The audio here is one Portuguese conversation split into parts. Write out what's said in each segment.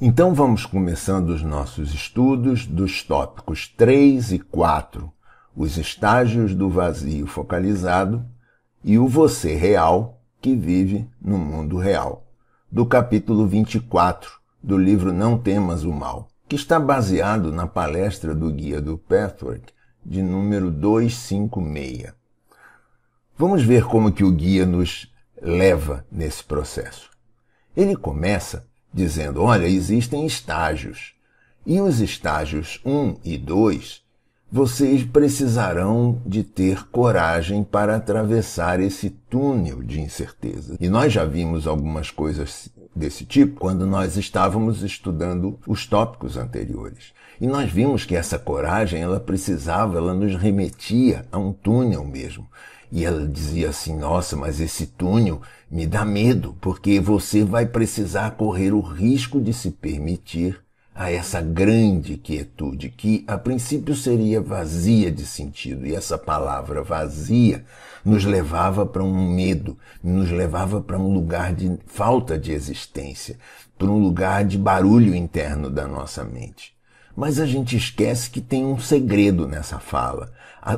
Então vamos começando os nossos estudos dos tópicos 3 e 4, os estágios do vazio focalizado e o você real que vive no mundo real, do capítulo 24 do livro Não Temas o Mal, que está baseado na palestra do guia do Pathwork de número 256. Vamos ver como que o guia nos leva nesse processo. Ele começa dizendo: olha, existem estágios. E os estágios 1 e 2, vocês precisarão de ter coragem para atravessar esse túnel de incerteza. E nós já vimos algumas coisas desse tipo quando nós estávamos estudando os tópicos anteriores. E nós vimos que essa coragem, ela precisava, ela nos remetia a um túnel mesmo. E ela dizia assim: Nossa, mas esse túnel me dá medo, porque você vai precisar correr o risco de se permitir a essa grande quietude, que a princípio seria vazia de sentido, e essa palavra vazia nos levava para um medo, nos levava para um lugar de falta de existência, para um lugar de barulho interno da nossa mente. Mas a gente esquece que tem um segredo nessa fala.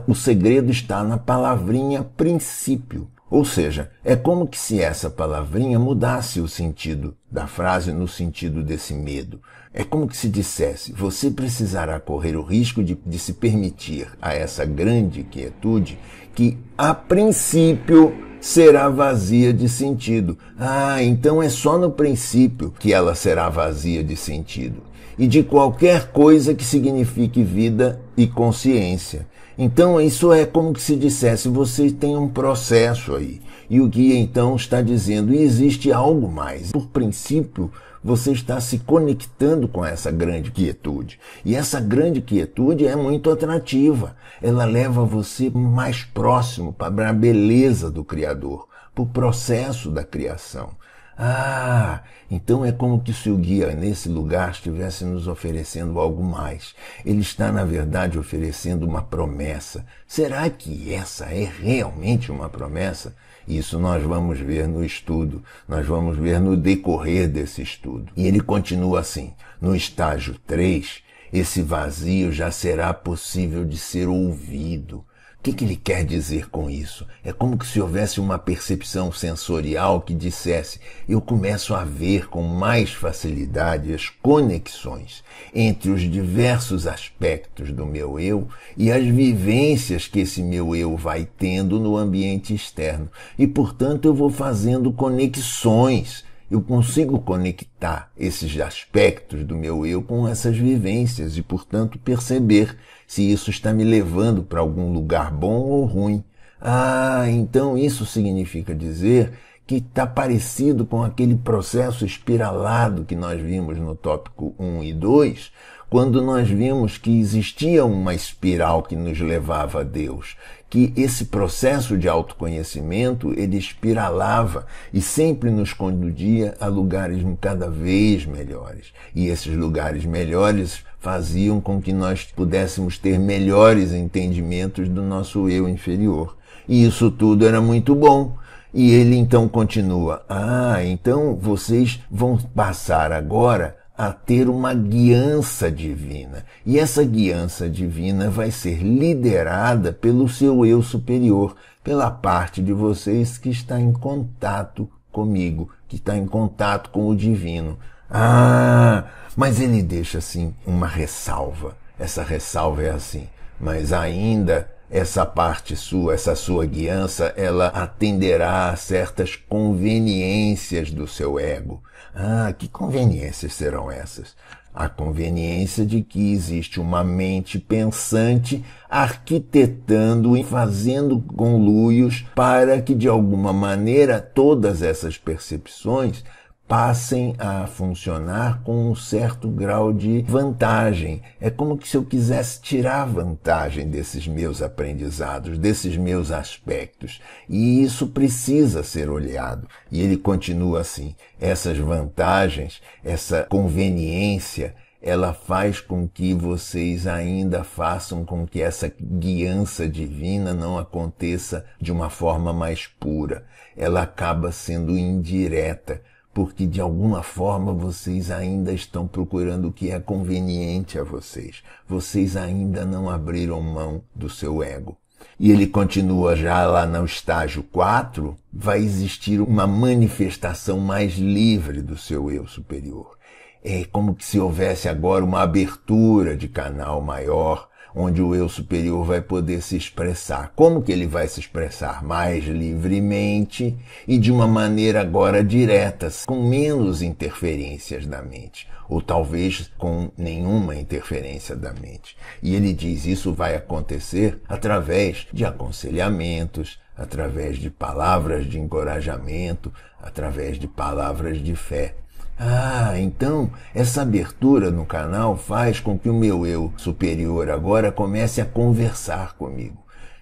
O segredo está na palavrinha princípio. Ou seja, é como que se essa palavrinha mudasse o sentido da frase no sentido desse medo. É como que se dissesse, você precisará correr o risco de, de se permitir a essa grande quietude que, a princípio, será vazia de sentido. Ah, então é só no princípio que ela será vazia de sentido e de qualquer coisa que signifique vida e consciência. Então, isso é como se dissesse: você tem um processo aí. E o guia então está dizendo: existe algo mais. Por princípio, você está se conectando com essa grande quietude. E essa grande quietude é muito atrativa. Ela leva você mais próximo para a beleza do Criador, para o processo da criação. Ah, então é como que se o guia nesse lugar estivesse nos oferecendo algo mais. Ele está, na verdade, oferecendo uma promessa. Será que essa é realmente uma promessa? Isso nós vamos ver no estudo, nós vamos ver no decorrer desse estudo. E ele continua assim: no estágio 3, esse vazio já será possível de ser ouvido. O que, que ele quer dizer com isso? É como se houvesse uma percepção sensorial que dissesse: eu começo a ver com mais facilidade as conexões entre os diversos aspectos do meu eu e as vivências que esse meu eu vai tendo no ambiente externo. E, portanto, eu vou fazendo conexões eu consigo conectar esses aspectos do meu eu com essas vivências e, portanto, perceber se isso está me levando para algum lugar bom ou ruim. Ah, então isso significa dizer que está parecido com aquele processo espiralado que nós vimos no tópico 1 e 2, quando nós vimos que existia uma espiral que nos levava a Deus que esse processo de autoconhecimento ele espiralava e sempre nos conduzia a lugares cada vez melhores. E esses lugares melhores faziam com que nós pudéssemos ter melhores entendimentos do nosso eu inferior. E isso tudo era muito bom. E ele então continua: Ah, então vocês vão passar agora a ter uma guiança divina. E essa guiança divina vai ser liderada pelo seu eu superior, pela parte de vocês que está em contato comigo, que está em contato com o divino. Ah, mas ele deixa assim uma ressalva. Essa ressalva é assim, mas ainda essa parte sua, essa sua guiança, ela atenderá a certas conveniências do seu ego. Ah, que conveniências serão essas? A conveniência de que existe uma mente pensante arquitetando e fazendo conluios para que de alguma maneira todas essas percepções passem a funcionar com um certo grau de vantagem. É como se eu quisesse tirar vantagem desses meus aprendizados, desses meus aspectos. E isso precisa ser olhado. E ele continua assim: essas vantagens, essa conveniência, ela faz com que vocês ainda façam com que essa guiança divina não aconteça de uma forma mais pura. Ela acaba sendo indireta, porque de alguma forma vocês ainda estão procurando o que é conveniente a vocês. Vocês ainda não abriram mão do seu ego. E ele continua já lá no estágio 4, vai existir uma manifestação mais livre do seu eu superior. É como se houvesse agora uma abertura de canal maior onde o eu superior vai poder se expressar. Como que ele vai se expressar? Mais livremente e de uma maneira agora direta, com menos interferências da mente, ou talvez com nenhuma interferência da mente. E ele diz isso vai acontecer através de aconselhamentos, através de palavras de encorajamento, através de palavras de fé, ah, então essa abertura no canal faz com que o meu eu superior agora comece a conversar comigo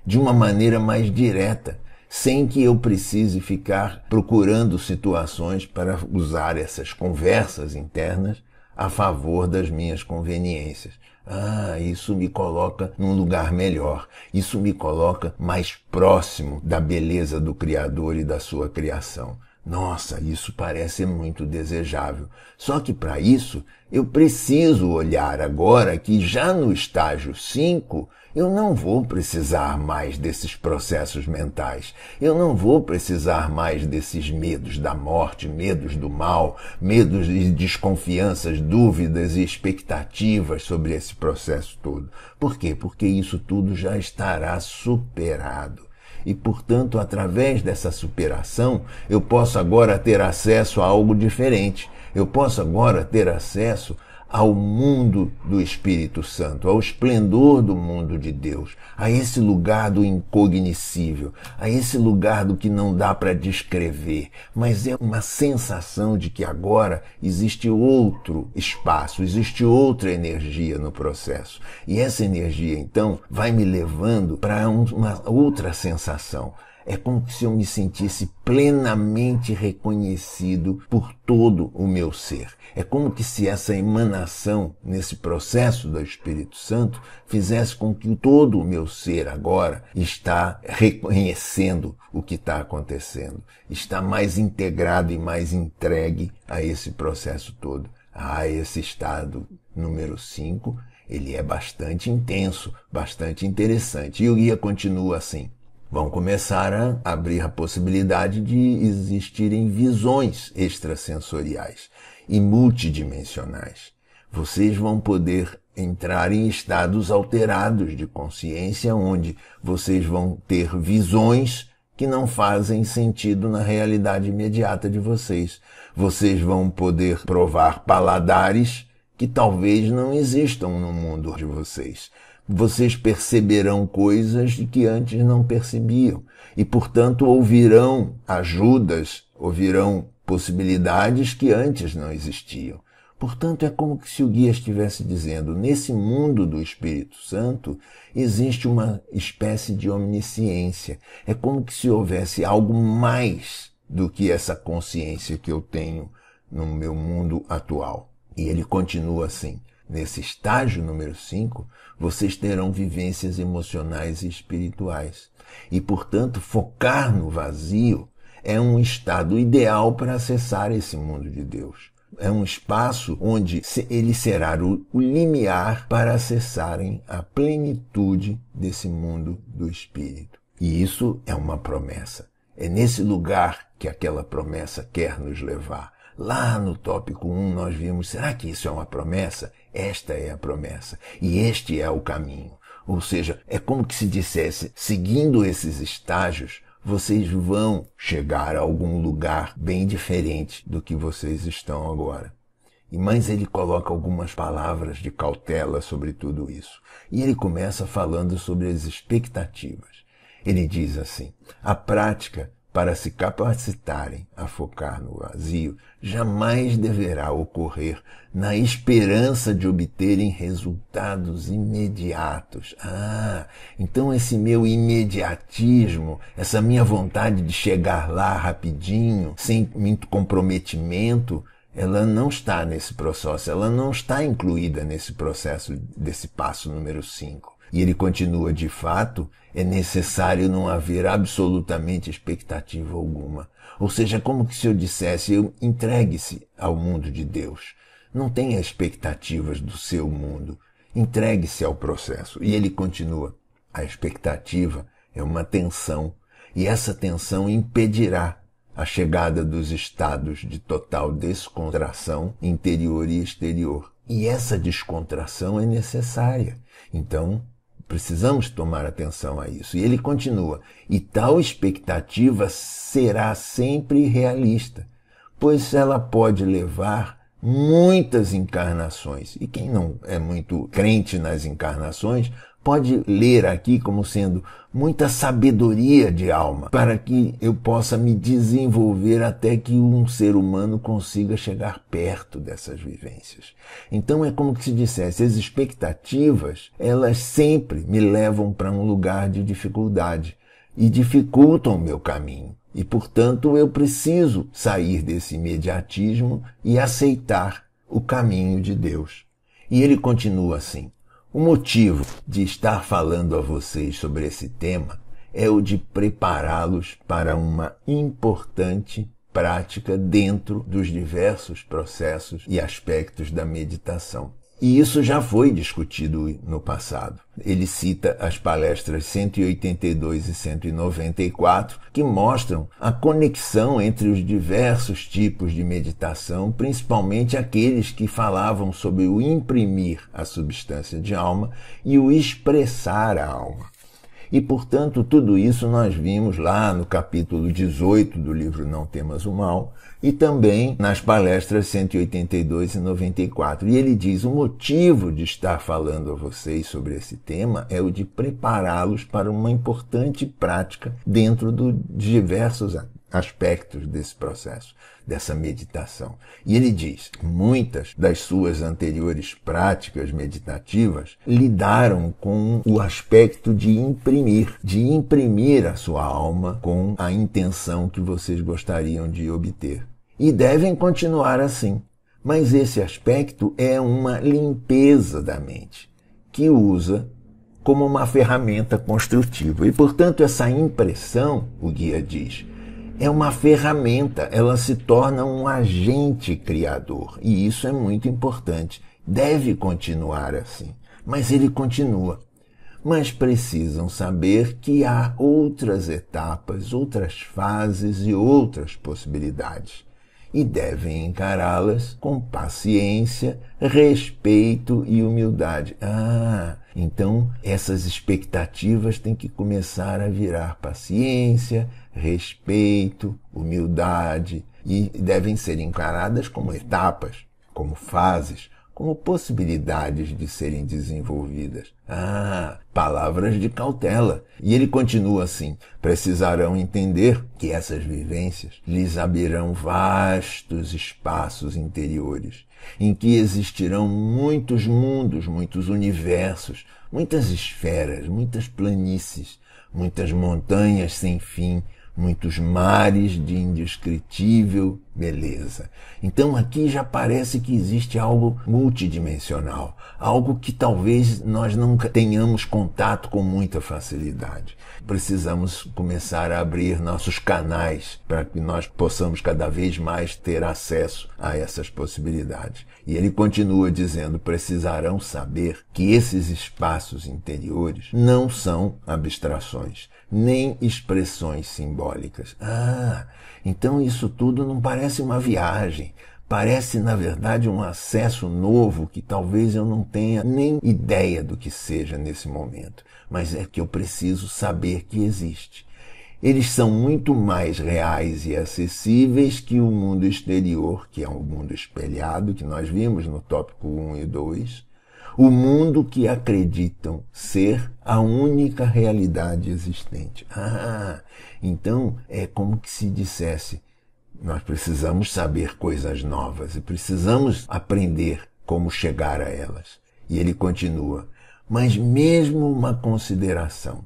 de uma maneira mais direta, sem que eu precise ficar procurando situações para usar essas conversas internas a favor das minhas conveniências. Ah, isso me coloca num lugar melhor. Isso me coloca mais próximo da beleza do Criador e da sua criação. Nossa, isso parece muito desejável. Só que para isso eu preciso olhar agora que já no estágio 5 eu não vou precisar mais desses processos mentais. Eu não vou precisar mais desses medos da morte, medos do mal, medos e desconfianças, dúvidas e expectativas sobre esse processo todo. Por quê? Porque isso tudo já estará superado e, portanto, através dessa superação, eu posso agora ter acesso a algo diferente. Eu posso agora ter acesso ao mundo do Espírito Santo, ao esplendor do mundo de Deus, a esse lugar do incognoscível, a esse lugar do que não dá para descrever, mas é uma sensação de que agora existe outro espaço, existe outra energia no processo. E essa energia então vai me levando para uma outra sensação é como se eu me sentisse plenamente reconhecido por todo o meu ser. É como que se essa emanação nesse processo do Espírito Santo fizesse com que todo o meu ser agora está reconhecendo o que está acontecendo, está mais integrado e mais entregue a esse processo todo, a ah, esse estado número 5 ele é bastante intenso, bastante interessante. E o guia continua assim vão começar a abrir a possibilidade de existirem visões extrasensoriais e multidimensionais. Vocês vão poder entrar em estados alterados de consciência onde vocês vão ter visões que não fazem sentido na realidade imediata de vocês. Vocês vão poder provar paladares que talvez não existam no mundo de vocês vocês perceberão coisas de que antes não percebiam e, portanto, ouvirão ajudas, ouvirão possibilidades que antes não existiam. Portanto, é como se o guia estivesse dizendo: nesse mundo do Espírito Santo existe uma espécie de omnisciência. É como se houvesse algo mais do que essa consciência que eu tenho no meu mundo atual. E ele continua assim: Nesse estágio número 5, vocês terão vivências emocionais e espirituais. E, portanto, focar no vazio é um estado ideal para acessar esse mundo de Deus. É um espaço onde ele será o, limiar para acessarem a plenitude desse mundo do espírito. E isso é uma promessa. É nesse lugar que aquela promessa quer nos levar. Lá no tópico 1 nós vimos, será que isso é uma promessa? Esta é a promessa e este é o caminho. Ou seja, é como que se dissesse, seguindo esses estágios, vocês vão chegar a algum lugar bem diferente do que vocês estão agora. E mais ele coloca algumas palavras de cautela sobre tudo isso. E ele começa falando sobre as expectativas. Ele diz assim: a prática para se capacitarem a focar no vazio jamais deverá ocorrer na esperança de obterem resultados imediatos. Ah, então esse meu imediatismo, essa minha vontade de chegar lá rapidinho, sem muito comprometimento, ela não está nesse processo, ela não está incluída nesse processo desse passo número 5. E ele continua, de fato, é necessário não haver absolutamente expectativa alguma. Ou seja, como que se eu dissesse, entregue-se ao mundo de Deus. Não tenha expectativas do seu mundo. Entregue-se ao processo. E ele continua, a expectativa é uma tensão. E essa tensão impedirá a chegada dos estados de total descontração interior e exterior. E essa descontração é necessária. Então, Precisamos tomar atenção a isso. E ele continua: e tal expectativa será sempre realista, pois ela pode levar muitas encarnações. E quem não é muito crente nas encarnações pode ler aqui como sendo muita sabedoria de alma, para que eu possa me desenvolver até que um ser humano consiga chegar perto dessas vivências. Então é como se dissesse, as expectativas, elas sempre me levam para um lugar de dificuldade e dificultam o meu caminho. E, portanto, eu preciso sair desse imediatismo e aceitar o caminho de Deus. E ele continua assim: o motivo de estar falando a vocês sobre esse tema é o de prepará-los para uma importante prática dentro dos diversos processos e aspectos da meditação. E isso já foi discutido no passado. Ele cita as palestras 182 e 194, que mostram a conexão entre os diversos tipos de meditação, principalmente aqueles que falavam sobre o imprimir a substância de alma e o expressar a alma. E, portanto, tudo isso nós vimos lá no capítulo 18 do livro Não Temas o Mal, e também nas palestras 182 e 94. E ele diz: o motivo de estar falando a vocês sobre esse tema é o de prepará-los para uma importante prática dentro dos de diversos aspectos desse processo, dessa meditação. E ele diz: muitas das suas anteriores práticas meditativas lidaram com o aspecto de imprimir, de imprimir a sua alma com a intenção que vocês gostariam de obter. E devem continuar assim. Mas esse aspecto é uma limpeza da mente, que usa como uma ferramenta construtiva. E, portanto, essa impressão, o guia diz, é uma ferramenta, ela se torna um agente criador. E isso é muito importante. Deve continuar assim. Mas ele continua. Mas precisam saber que há outras etapas, outras fases e outras possibilidades. E devem encará-las com paciência, respeito e humildade. Ah, então essas expectativas têm que começar a virar paciência, respeito, humildade e devem ser encaradas como etapas, como fases, como possibilidades de serem desenvolvidas. Ah, palavras de cautela. E ele continua assim: precisarão entender que essas vivências lhes abrirão vastos espaços interiores, em que existirão muitos mundos, muitos universos, muitas esferas, muitas planícies, muitas montanhas sem fim, muitos mares de indescritível beleza. Então aqui já parece que existe algo multidimensional, algo que talvez nós não tenhamos contato com muita facilidade. Precisamos começar a abrir nossos canais para que nós possamos cada vez mais ter acesso a essas possibilidades. E ele continua dizendo: precisarão saber que esses espaços interiores não são abstrações nem expressões simbólicas. Ah, então isso tudo não parece uma viagem. Parece, na verdade, um acesso novo que talvez eu não tenha nem ideia do que seja nesse momento, mas é que eu preciso saber que existe. Eles são muito mais reais e acessíveis que o mundo exterior, que é um mundo espelhado, que nós vimos no tópico 1 e 2, o mundo que acreditam ser a única realidade existente. Ah, então é como que se dissesse, nós precisamos saber coisas novas e precisamos aprender como chegar a elas. E ele continua, mas mesmo uma consideração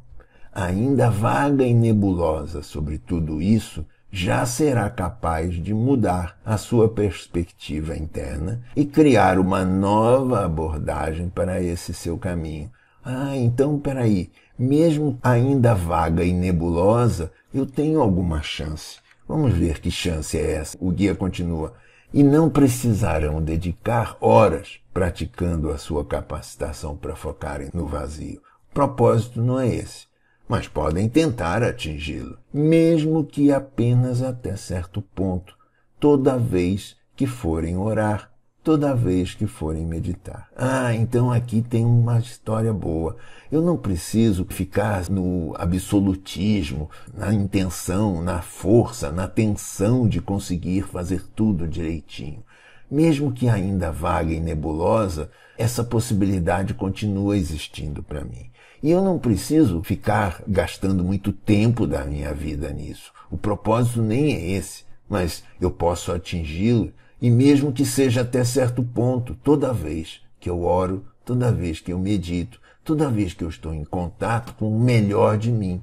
ainda vaga e nebulosa sobre tudo isso já será capaz de mudar a sua perspectiva interna e criar uma nova abordagem para esse seu caminho. Ah, então peraí, mesmo ainda vaga e nebulosa, eu tenho alguma chance. Vamos ver que chance é essa. O guia continua. E não precisarão dedicar horas praticando a sua capacitação para focarem no vazio. O propósito não é esse mas podem tentar atingi-lo, mesmo que apenas até certo ponto, toda vez que forem orar, toda vez que forem meditar. Ah, então aqui tem uma história boa. Eu não preciso ficar no absolutismo, na intenção, na força, na tensão de conseguir fazer tudo direitinho. Mesmo que ainda vaga e nebulosa, essa possibilidade continua existindo para mim. E eu não preciso ficar gastando muito tempo da minha vida nisso. O propósito nem é esse, mas eu posso atingi-lo, e mesmo que seja até certo ponto, toda vez que eu oro, toda vez que eu medito, toda vez que eu estou em contato com o melhor de mim.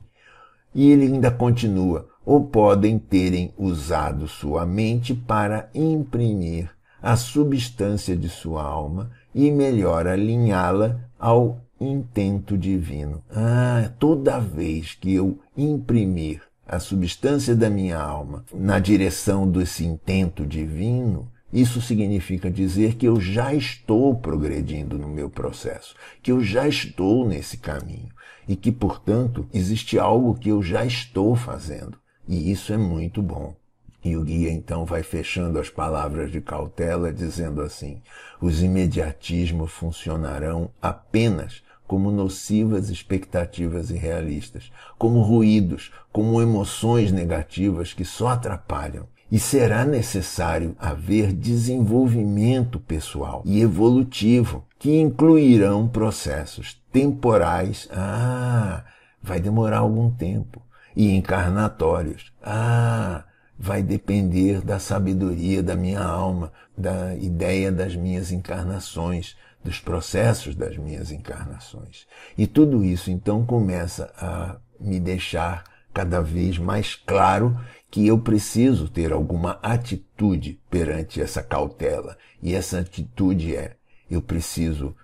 E ele ainda continua, ou podem terem usado sua mente para imprimir a substância de sua alma e melhor alinhá-la ao intento divino. Ah, toda vez que eu imprimir a substância da minha alma na direção desse intento divino, isso significa dizer que eu já estou progredindo no meu processo, que eu já estou nesse caminho e que, portanto, existe algo que eu já estou fazendo. E isso é muito bom. E o guia então vai fechando as palavras de cautela, dizendo assim: os imediatismos funcionarão apenas como nocivas expectativas irrealistas, como ruídos, como emoções negativas que só atrapalham. E será necessário haver desenvolvimento pessoal e evolutivo, que incluirão processos temporais, ah, vai demorar algum tempo, e encarnatórios, ah, vai depender da sabedoria da minha alma, da ideia das minhas encarnações, dos processos das minhas encarnações. E tudo isso então começa a me deixar cada vez mais claro que eu preciso ter alguma atitude perante essa cautela. E essa atitude é: eu preciso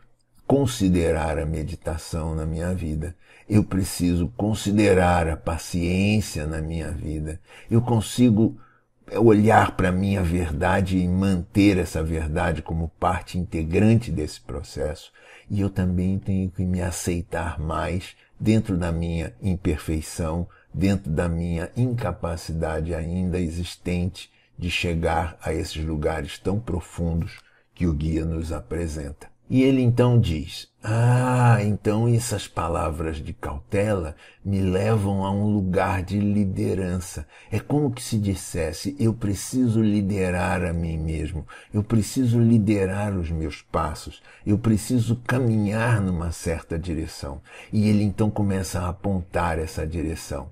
considerar a meditação na minha vida. Eu preciso considerar a paciência na minha vida. Eu consigo é olhar para a minha verdade e manter essa verdade como parte integrante desse processo. E eu também tenho que me aceitar mais dentro da minha imperfeição, dentro da minha incapacidade ainda existente de chegar a esses lugares tão profundos que o guia nos apresenta. E ele então diz: Ah, então essas palavras de cautela me levam a um lugar de liderança. É como que se dissesse: eu preciso liderar a mim mesmo, eu preciso liderar os meus passos, eu preciso caminhar numa certa direção. E ele então começa a apontar essa direção.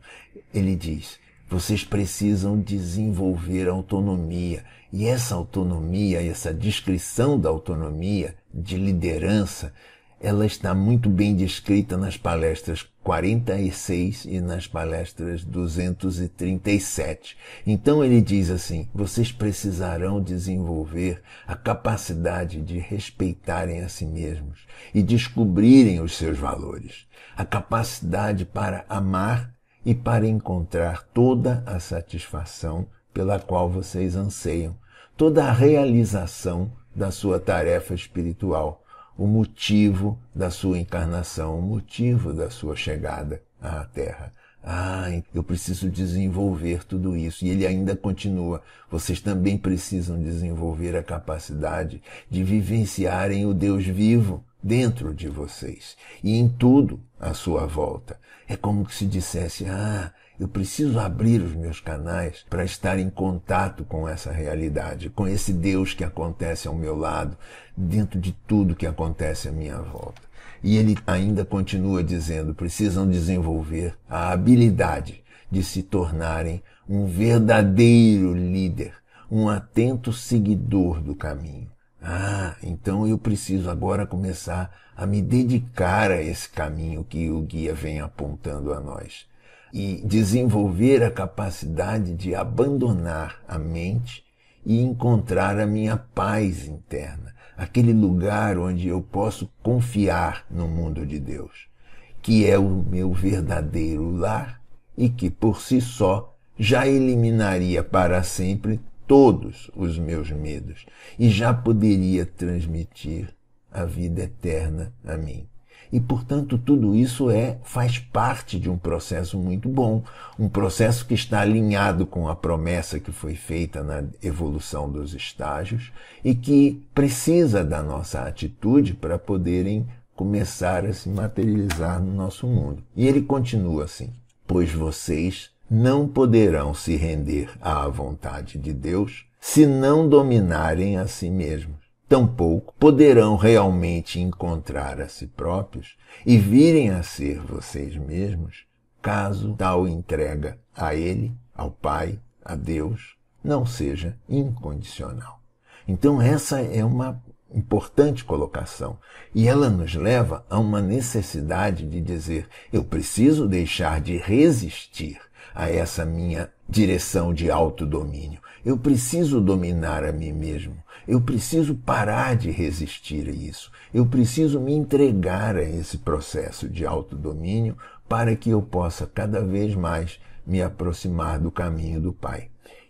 Ele diz: vocês precisam desenvolver autonomia. E essa autonomia, essa descrição da autonomia de liderança, ela está muito bem descrita nas palestras 46 e nas palestras 237. Então ele diz assim: vocês precisarão desenvolver a capacidade de respeitarem a si mesmos e descobrirem os seus valores, a capacidade para amar e para encontrar toda a satisfação pela qual vocês anseiam, toda a realização da sua tarefa espiritual, o motivo da sua encarnação, o motivo da sua chegada à Terra. Ah, eu preciso desenvolver tudo isso. E ele ainda continua. Vocês também precisam desenvolver a capacidade de vivenciarem o Deus vivo dentro de vocês e em tudo à sua volta. É como se dissesse, ah, eu preciso abrir os meus canais para estar em contato com essa realidade, com esse Deus que acontece ao meu lado, dentro de tudo que acontece à minha volta. E ele ainda continua dizendo: precisam desenvolver a habilidade de se tornarem um verdadeiro líder, um atento seguidor do caminho. Ah, então eu preciso agora começar a me dedicar a esse caminho que o guia vem apontando a nós e desenvolver a capacidade de abandonar a mente e encontrar a minha paz interna, aquele lugar onde eu posso confiar no mundo de Deus, que é o meu verdadeiro lar e que por si só já eliminaria para sempre todos os meus medos e já poderia transmitir a vida eterna a mim. E portanto tudo isso é faz parte de um processo muito bom, um processo que está alinhado com a promessa que foi feita na evolução dos estágios e que precisa da nossa atitude para poderem começar a se materializar no nosso mundo. E ele continua assim: pois vocês não poderão se render à vontade de Deus se não dominarem a si mesmos. Tampouco poderão realmente encontrar a si próprios e virem a ser vocês mesmos, caso tal entrega a Ele, ao Pai, a Deus, não seja incondicional. Então, essa é uma importante colocação. E ela nos leva a uma necessidade de dizer: eu preciso deixar de resistir a essa minha direção de autodomínio. Eu preciso dominar a mim mesmo. Eu preciso parar de resistir a isso. Eu preciso me entregar a esse processo de autodomínio para que eu possa cada vez mais me aproximar do caminho do Pai.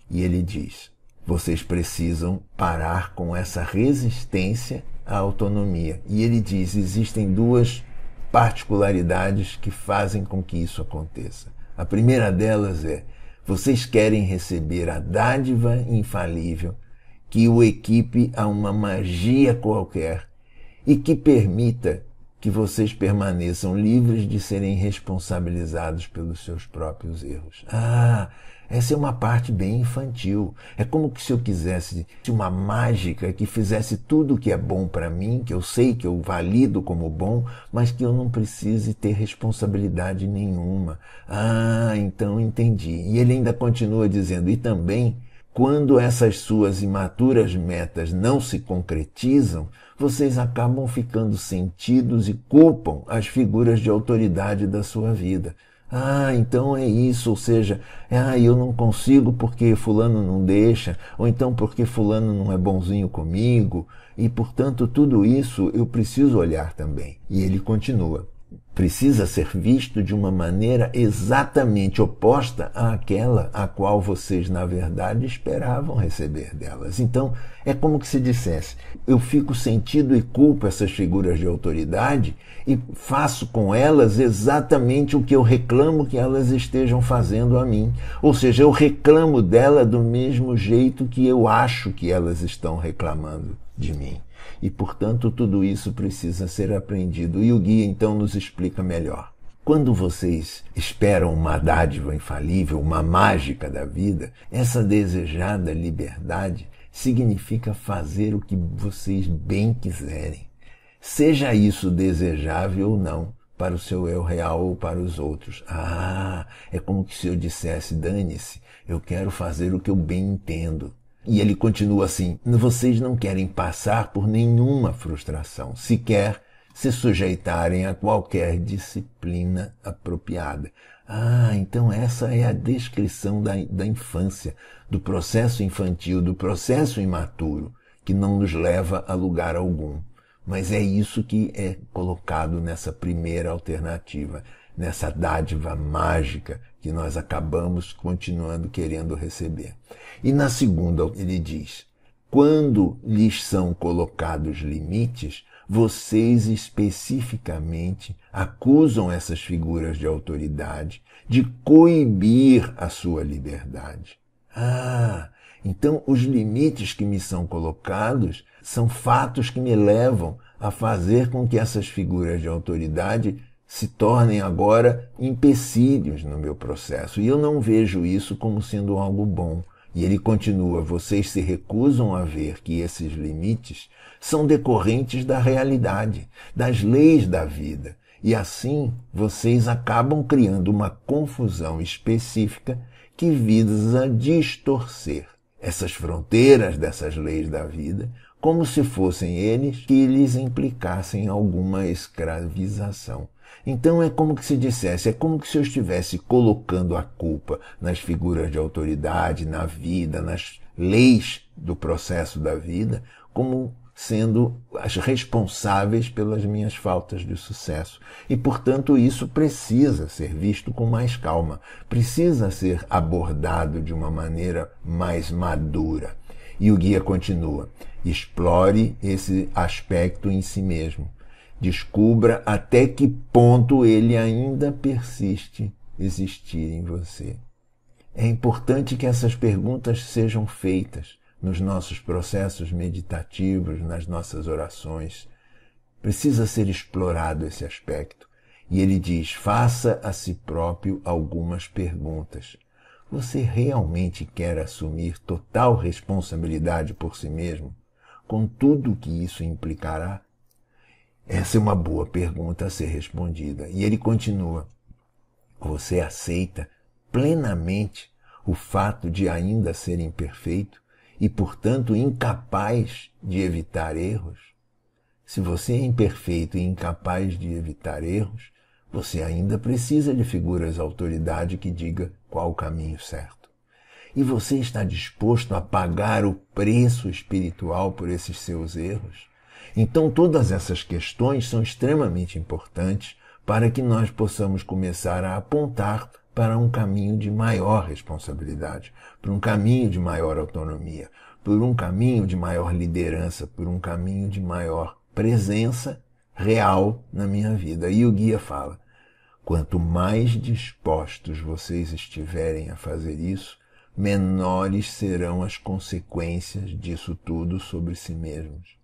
E ele diz: vocês precisam parar com essa resistência à autonomia. E ele diz: existem duas particularidades que fazem com que isso aconteça. A primeira delas é: vocês querem receber a dádiva infalível que o equipe a uma magia qualquer e que permita que vocês permaneçam livres de serem responsabilizados pelos seus próprios erros. Ah, essa é uma parte bem infantil. É como se eu quisesse uma mágica que fizesse tudo o que é bom para mim, que eu sei que eu valido como bom, mas que eu não precise ter responsabilidade nenhuma. Ah, então entendi. E ele ainda continua dizendo, e também quando essas suas imaturas metas não se concretizam, vocês acabam ficando sentidos e culpam as figuras de autoridade da sua vida. Ah, então é isso, ou seja, ah, eu não consigo porque fulano não deixa, ou então porque fulano não é bonzinho comigo, e portanto tudo isso eu preciso olhar também. E ele continua precisa ser visto de uma maneira exatamente oposta àquela a qual vocês, na verdade, esperavam receber delas. Então, é como que se dissesse: eu fico sentido e culpo essas figuras de autoridade e faço com elas exatamente o que eu reclamo que elas estejam fazendo a mim. Ou seja, eu reclamo dela do mesmo jeito que eu acho que elas estão reclamando de mim. E, portanto, tudo isso precisa ser aprendido. E o guia então nos explica melhor. Quando vocês esperam uma dádiva infalível, uma mágica da vida, essa desejada liberdade significa fazer o que vocês bem quiserem, seja isso desejável ou não para o seu eu real ou para os outros. Ah, é como se eu dissesse, dane-se, eu quero fazer o que eu bem entendo. E ele continua assim: vocês não querem passar por nenhuma frustração, sequer se sujeitarem a qualquer disciplina apropriada. Ah, então essa é a descrição da, da infância, do processo infantil, do processo imaturo, que não nos leva a lugar algum. Mas é isso que é colocado nessa primeira alternativa, nessa dádiva mágica que nós acabamos continuando querendo receber. E na segunda, ele diz: quando lhes são colocados limites, vocês especificamente acusam essas figuras de autoridade de coibir a sua liberdade. Ah, então os limites que me são colocados são fatos que me levam a fazer com que essas figuras de autoridade se tornem agora empecilhos no meu processo. E eu não vejo isso como sendo algo bom. E ele continua: vocês se recusam a ver que esses limites são decorrentes da realidade, das leis da vida. E assim vocês acabam criando uma confusão específica que visa distorcer essas fronteiras dessas leis da vida, como se fossem eles que lhes implicassem alguma escravização. Então é como que se dissesse, é como que se eu estivesse colocando a culpa nas figuras de autoridade, na vida, nas leis do processo da vida, como sendo as responsáveis pelas minhas faltas de sucesso. E, portanto, isso precisa ser visto com mais calma, precisa ser abordado de uma maneira mais madura. E o guia continua: explore esse aspecto em si mesmo. Descubra até que ponto ele ainda persiste existir em você. É importante que essas perguntas sejam feitas nos nossos processos meditativos, nas nossas orações. Precisa ser explorado esse aspecto. E ele diz: faça a si próprio algumas perguntas. Você realmente quer assumir total responsabilidade por si mesmo, com tudo o que isso implicará? Essa é uma boa pergunta a ser respondida. E ele continua: Você aceita plenamente o fato de ainda ser imperfeito e, portanto, incapaz de evitar erros? Se você é imperfeito e incapaz de evitar erros, você ainda precisa de figuras de autoridade que diga qual o caminho certo. E você está disposto a pagar o preço espiritual por esses seus erros? Então, todas essas questões são extremamente importantes para que nós possamos começar a apontar para um caminho de maior responsabilidade, para um caminho de maior autonomia, por um caminho de maior liderança, por um caminho de maior presença real na minha vida. E o guia fala: quanto mais dispostos vocês estiverem a fazer isso, menores serão as consequências disso tudo sobre si mesmos.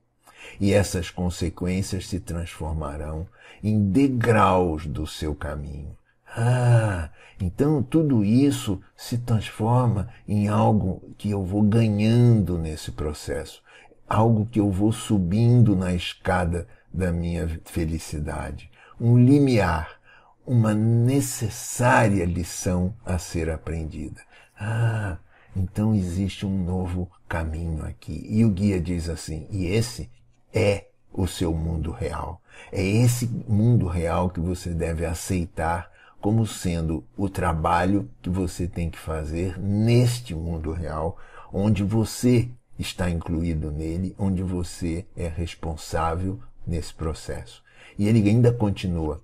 E essas consequências se transformarão em degraus do seu caminho. Ah, então tudo isso se transforma em algo que eu vou ganhando nesse processo, algo que eu vou subindo na escada da minha felicidade, um limiar, uma necessária lição a ser aprendida. Ah, então existe um novo caminho aqui. E o guia diz assim: e esse é o seu mundo real. É esse mundo real que você deve aceitar como sendo o trabalho que você tem que fazer neste mundo real, onde você está incluído nele, onde você é responsável nesse processo. E ele ainda continua.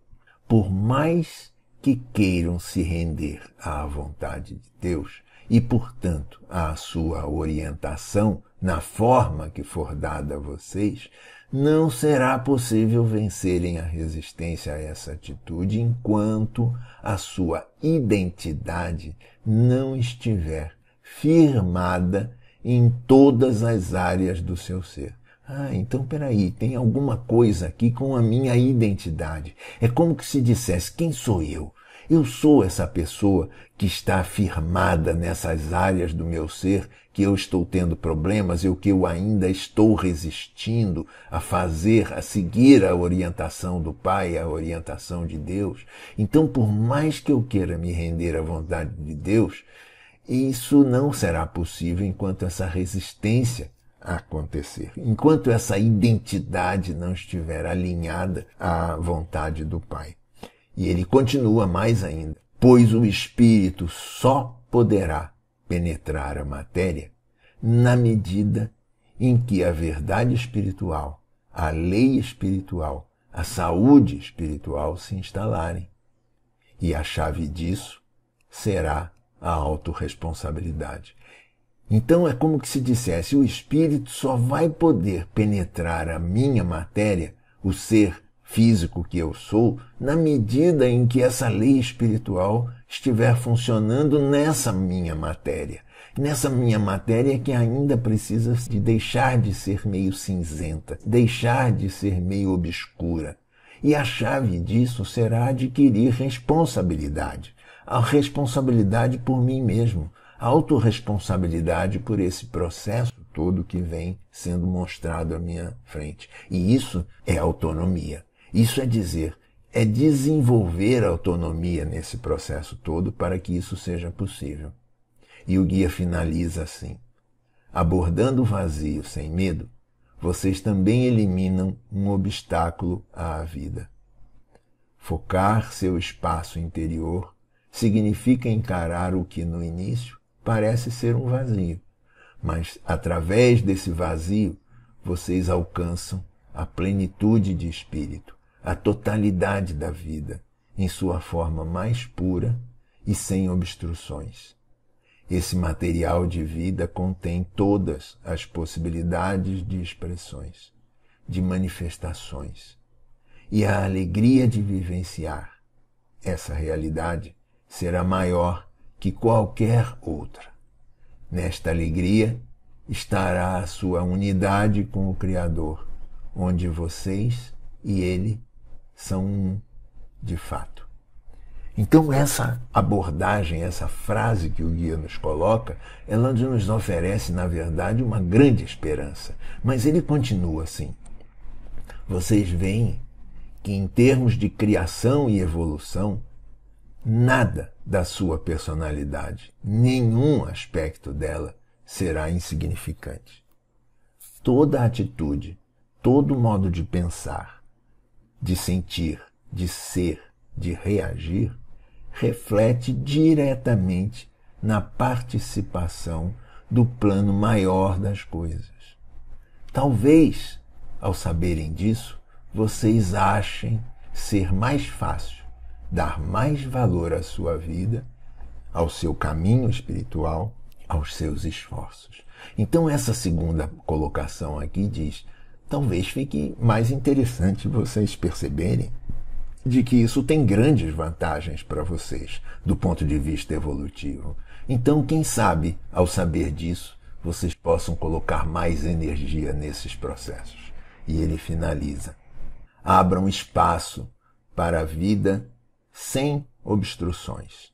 Por mais que queiram se render à vontade de Deus e, portanto, à sua orientação na forma que for dada a vocês, não será possível vencerem a resistência a essa atitude enquanto a sua identidade não estiver firmada em todas as áreas do seu ser. Ah, então peraí, tem alguma coisa aqui com a minha identidade. É como que se dissesse: quem sou eu? Eu sou essa pessoa que está afirmada nessas áreas do meu ser que eu estou tendo problemas e o que eu ainda estou resistindo a fazer, a seguir a orientação do Pai, a orientação de Deus. Então, por mais que eu queira me render à vontade de Deus, isso não será possível enquanto essa resistência acontecer, enquanto essa identidade não estiver alinhada à vontade do Pai. E ele continua mais ainda, pois o Espírito só poderá penetrar a matéria na medida em que a verdade espiritual, a lei espiritual, a saúde espiritual se instalarem. E a chave disso será a autorresponsabilidade. Então é como que se dissesse: o espírito só vai poder penetrar a minha matéria, o ser físico que eu sou, na medida em que essa lei espiritual estiver funcionando nessa minha matéria. Nessa minha matéria que ainda precisa de deixar de ser meio cinzenta, deixar de ser meio obscura. E a chave disso será adquirir responsabilidade. A responsabilidade por mim mesmo, autorresponsabilidade por esse processo todo que vem sendo mostrado à minha frente. E isso é autonomia. Isso é dizer, é desenvolver autonomia nesse processo todo para que isso seja possível. E o guia finaliza assim: abordando o vazio sem medo, vocês também eliminam um obstáculo à vida. Focar seu espaço interior significa encarar o que no início parece ser um vazio, mas através desse vazio vocês alcançam a plenitude de espírito, a totalidade da vida, em sua forma mais pura e sem obstruções. Esse material de vida contém todas as possibilidades de expressões, de manifestações. E a alegria de vivenciar essa realidade será maior que qualquer outra. Nesta alegria estará a sua unidade com o Criador, onde vocês e ele são um, de fato. Então, essa abordagem, essa frase que o guia nos coloca, ela nos oferece, na verdade, uma grande esperança. Mas ele continua assim. Vocês veem que, em termos de criação e evolução, nada da sua personalidade, nenhum aspecto dela será insignificante. Toda atitude, todo modo de pensar, de sentir, de ser, de reagir, reflete diretamente na participação do plano maior das coisas. Talvez, ao saberem disso, vocês achem ser mais fácil dar mais valor à sua vida, ao seu caminho espiritual, aos seus esforços. Então, essa segunda colocação aqui diz: talvez fique mais interessante vocês perceberem de que isso tem grandes vantagens para vocês do ponto de vista evolutivo. Então, quem sabe, ao saber disso, vocês possam colocar mais energia nesses processos. E ele finaliza: abram espaço para a vida sem obstruções.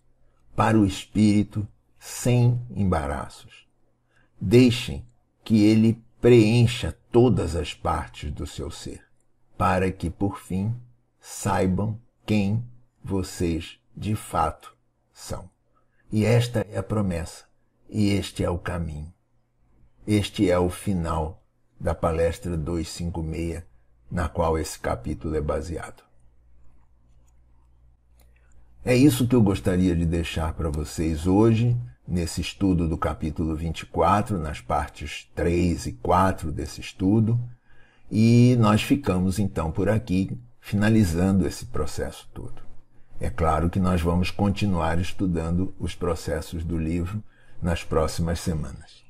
Para o espírito, sem embaraços. Deixem que ele preencha todas as partes do seu ser, para que, por fim, saibam quem vocês de fato são. E esta é a promessa, e este é o caminho. Este é o final da palestra 256, na qual esse capítulo é baseado. É isso que eu gostaria de deixar para vocês hoje, nesse estudo do capítulo 24, nas partes 3 e 4 desse estudo. E nós ficamos então por aqui, finalizando esse processo todo. É claro que nós vamos continuar estudando os processos do livro nas próximas semanas.